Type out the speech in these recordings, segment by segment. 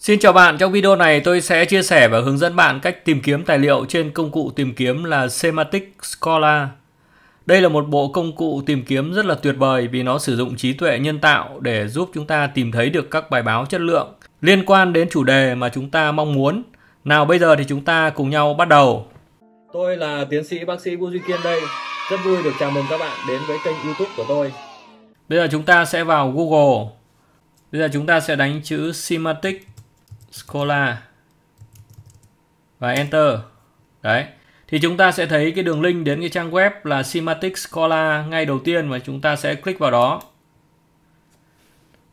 Xin chào bạn, trong video này tôi sẽ chia sẻ và hướng dẫn bạn cách tìm kiếm tài liệu trên công cụ tìm kiếm là Semantic Scholar. Đây là một bộ công cụ tìm kiếm rất là tuyệt vời vì nó sử dụng trí tuệ nhân tạo để giúp chúng ta tìm thấy được các bài báo chất lượng liên quan đến chủ đề mà chúng ta mong muốn. Nào bây giờ thì chúng ta cùng nhau bắt đầu. Tôi là tiến sĩ bác sĩ Vũ Duy Kiên đây. Rất vui được chào mừng các bạn đến với kênh YouTube của tôi. Bây giờ chúng ta sẽ vào Google. Bây giờ chúng ta sẽ đánh chữ semantic Scola và Enter. Đấy. Thì chúng ta sẽ thấy cái đường link đến cái trang web là Simatic Scola ngay đầu tiên và chúng ta sẽ click vào đó.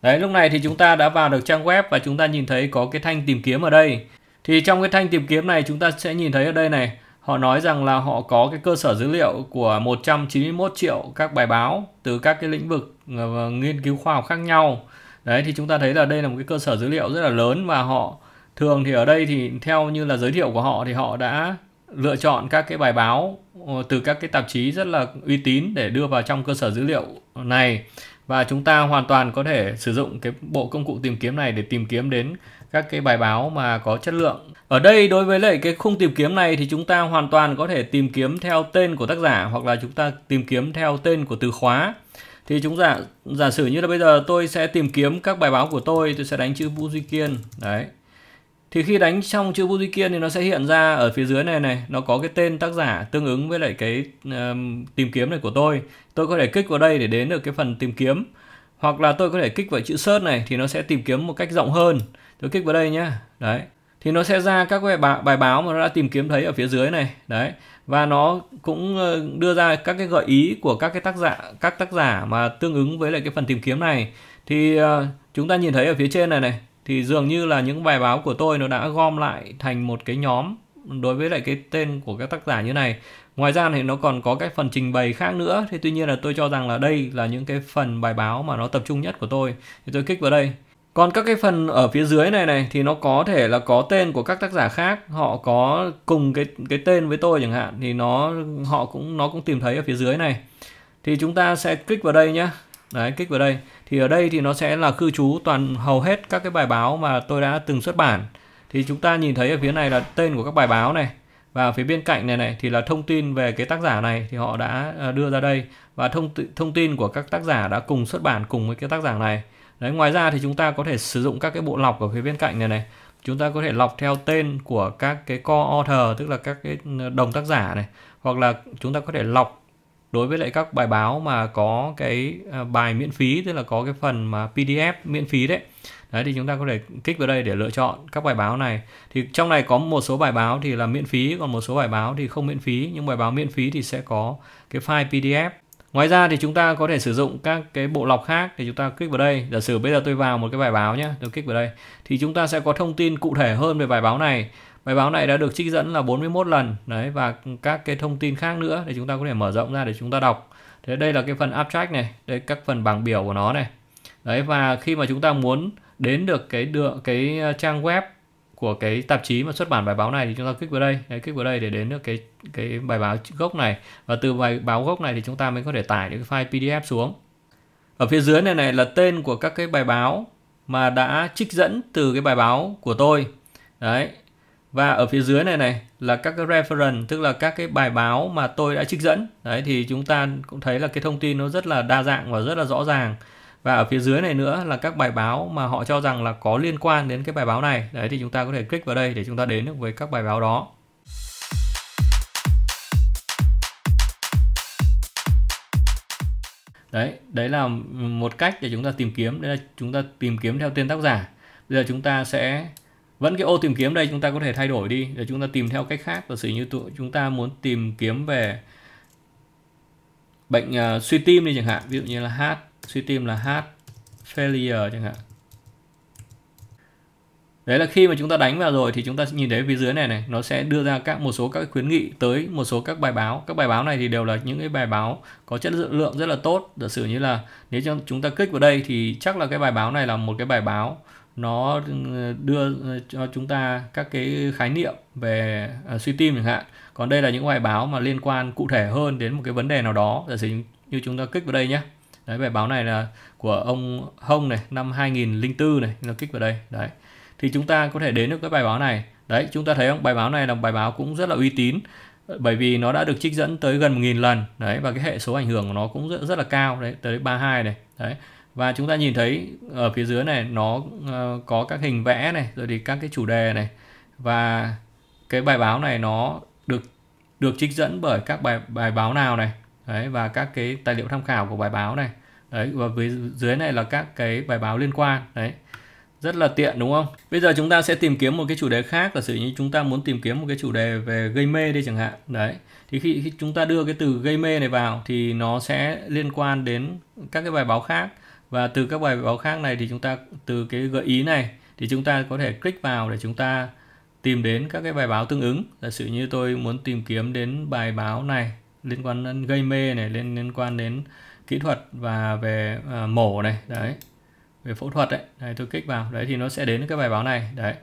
Đấy, lúc này thì chúng ta đã vào được trang web và chúng ta nhìn thấy có cái thanh tìm kiếm ở đây. Thì trong cái thanh tìm kiếm này chúng ta sẽ nhìn thấy ở đây này, họ nói rằng là họ có cái cơ sở dữ liệu của 191 triệu các bài báo từ các cái lĩnh vực ờ, nghiên cứu khoa học khác nhau đấy thì chúng ta thấy là đây là một cái cơ sở dữ liệu rất là lớn và họ thường thì ở đây thì theo như là giới thiệu của họ thì họ đã lựa chọn các cái bài báo ờ, từ các cái tạp chí rất là uy tín để đưa vào trong cơ sở dữ liệu này và chúng ta hoàn toàn có thể sử dụng cái bộ công cụ tìm kiếm này để tìm kiếm đến các cái bài báo mà có chất lượng. Ở đây đối với lại cái khung tìm kiếm này thì chúng ta hoàn toàn có thể tìm kiếm theo tên của tác giả hoặc là chúng ta tìm kiếm theo tên của từ khóa. Thì chúng giả giả sử như là bây giờ tôi sẽ tìm kiếm các bài báo của tôi, tôi sẽ đánh chữ Vũ Duy Kiên. Đấy. Thì khi đánh xong chữ Vũ Duy Kiên thì nó sẽ hiện ra ở phía dưới này này, nó có cái tên tác giả tương ứng với lại cái um, tìm kiếm này của tôi. Tôi có thể kích vào đây để đến được cái phần tìm kiếm hoặc là tôi có thể kích vào chữ search này thì nó sẽ tìm kiếm một cách rộng hơn tôi kích vào đây nhé đấy thì nó sẽ ra các bài, bài báo mà nó đã tìm kiếm thấy ở phía dưới này đấy và nó cũng ờ, đưa ra các cái gợi ý của các cái tác giả các tác giả mà tương ứng với lại cái phần tìm kiếm này thì ờ, chúng ta nhìn thấy ở phía trên này này thì dường như là những bài báo của tôi nó đã gom lại thành một cái nhóm đối với lại cái tên của các tác giả như này ngoài ra thì nó còn có cái phần trình bày khác nữa thì tuy nhiên là tôi cho rằng là đây là những cái phần bài báo mà nó tập trung nhất của tôi thì tôi kích vào đây còn các cái phần ở phía dưới này này thì nó có thể là có tên của các tác giả khác họ có cùng cái cái tên với tôi chẳng hạn thì nó họ cũng nó cũng tìm thấy ở phía dưới này thì chúng ta sẽ click vào đây nhé đấy click vào đây thì ở đây thì nó sẽ là cư trú toàn hầu hết các cái bài báo mà tôi đã từng xuất bản thì chúng ta nhìn thấy ở phía này là tên của các bài báo này và phía bên cạnh này này thì là thông tin về cái tác giả này thì họ đã ờ, đưa ra đây và thông thông tin của các tác giả đã cùng xuất bản cùng với cái tác giả này đấy ngoài ra thì chúng ta có thể sử dụng các cái bộ lọc ở phía bên cạnh này này chúng ta có thể lọc theo tên của các cái co author tức là các cái ừ, đồng tác giả này hoặc là chúng ta có thể lọc đối với lại các bài báo mà có cái à, bài miễn phí tức là có cái phần mà PDF miễn phí đấy đấy thì chúng ta có thể kích vào đây để lựa chọn các bài báo này thì trong này có một số bài báo thì là miễn phí còn một số bài báo thì không miễn phí nhưng bài báo miễn phí thì sẽ có cái file PDF ngoài ra thì chúng ta có thể sử dụng các cái bộ lọc khác thì chúng ta kích vào đây giả sử bây giờ tôi vào một cái bài báo nhé tôi kích vào đây thì chúng ta sẽ có thông tin cụ thể hơn về bài báo này Bài báo này đã được trích dẫn là 41 lần đấy và các cái thông tin khác nữa để chúng ta có thể mở rộng ra để chúng ta đọc. Thế đây là cái phần abstract này, đây các phần bảng biểu của nó này. Đấy và khi mà chúng ta muốn đến được cái được cái ờ, trang web của cái tạp chí mà xuất bản bài báo này thì chúng ta kích vào đây, đấy, kích vào đây để đến được cái cái bài báo gốc này và từ bài báo gốc này thì chúng ta mới có thể tải được cái file PDF xuống. Ở phía dưới này này là tên của các cái bài báo mà đã trích dẫn từ cái bài báo của tôi. Đấy, và ở phía dưới này này là các cái reference tức là các cái bài báo mà tôi đã trích dẫn đấy thì chúng ta cũng thấy là cái thông tin nó rất là đa dạng và rất là rõ ràng và ở phía dưới này nữa là các bài báo mà họ cho rằng là có liên quan đến cái bài báo này đấy thì chúng ta có thể click vào đây để chúng ta đến được với các bài báo đó đấy đấy là một cách để chúng ta tìm kiếm đấy là chúng ta tìm kiếm theo tên tác giả bây giờ chúng ta sẽ vẫn cái ô tìm kiếm đây chúng ta có thể thay đổi đi để chúng ta tìm theo cách khác giả sử như tụ, chúng ta muốn tìm kiếm về bệnh uh, suy tim đi chẳng hạn ví dụ như là hát suy tim là hát failure chẳng hạn đấy là khi mà chúng ta đánh vào rồi thì chúng ta nhìn thấy phía dưới này này nó sẽ đưa ra các một số các khuyến nghị tới một số các bài báo các bài báo này thì đều là những cái bài báo có chất lượng rất là tốt giả sử như là nếu chúng ta kích vào đây thì chắc là cái bài báo này là một cái bài báo nó ừ, đưa cho chúng ta các cái khái niệm về uh, suy tim chẳng hạn còn đây là những bài báo mà liên quan cụ thể hơn đến một cái vấn đề nào đó giả sử như chúng ta kích vào đây nhé đấy bài báo này là của ông Hông này năm 2004 này nó kích vào đây đấy thì chúng ta có thể đến được cái bài báo này đấy chúng ta thấy không bài báo này là một bài báo cũng rất là uy tín bởi vì nó đã được trích dẫn tới gần 1.000 lần đấy và cái hệ số ảnh hưởng của nó cũng rất, rất là cao đấy tới 32 này đấy và chúng ta nhìn thấy ở phía dưới này nó ờ, có các hình vẽ này rồi thì các cái chủ đề này và cái bài báo này nó được được trích dẫn bởi các bài bài báo nào này đấy và các cái tài liệu tham khảo của bài báo này đấy và phía dưới này là các cái bài báo liên quan đấy rất là tiện đúng không bây giờ chúng ta sẽ tìm kiếm một cái chủ đề khác giả sử như chúng ta muốn tìm kiếm một cái chủ đề về gây mê đi chẳng hạn đấy thì khi, khi chúng ta đưa cái từ gây mê này vào thì nó sẽ liên quan đến các cái bài báo khác và từ các bài báo khác này thì chúng ta từ cái gợi ý này thì chúng ta có thể click vào để chúng ta tìm đến các cái bài báo tương ứng giả sử như tôi muốn tìm kiếm đến bài báo này liên quan đến gây mê này liên liên quan đến kỹ thuật và về uh, mổ này đấy về phẫu thuật đấy này tôi kích vào đấy thì nó sẽ đến cái bài báo này đấy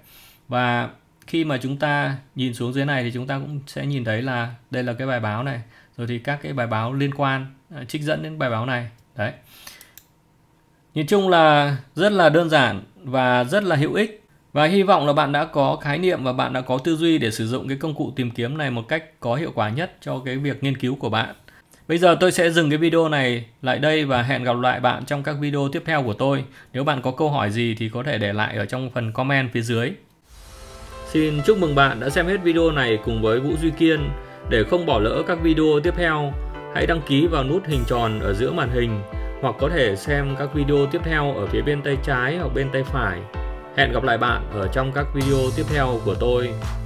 và khi mà chúng ta nhìn xuống dưới này thì chúng ta cũng sẽ nhìn thấy là đây là cái bài báo này rồi thì các cái bài báo liên quan à, trích dẫn đến bài báo này đấy Nhìn chung là rất là đơn giản và rất là hữu ích. Và hy vọng là bạn đã có khái niệm và bạn đã có tư duy để sử dụng cái công cụ tìm kiếm này một cách có hiệu quả nhất cho cái việc nghiên cứu của bạn. Bây giờ tôi sẽ dừng cái video này lại đây và hẹn gặp lại bạn trong các video tiếp theo của tôi. Nếu bạn có câu hỏi gì thì có thể để lại ở trong phần comment phía dưới. Xin chúc mừng bạn đã xem hết video này cùng với Vũ Duy Kiên. Để không bỏ lỡ các video tiếp theo, hãy đăng ký vào nút hình tròn ở giữa màn hình hoặc có thể xem các video tiếp theo ở phía bên tay trái hoặc bên tay phải. Hẹn gặp lại bạn ở trong các video tiếp theo của tôi.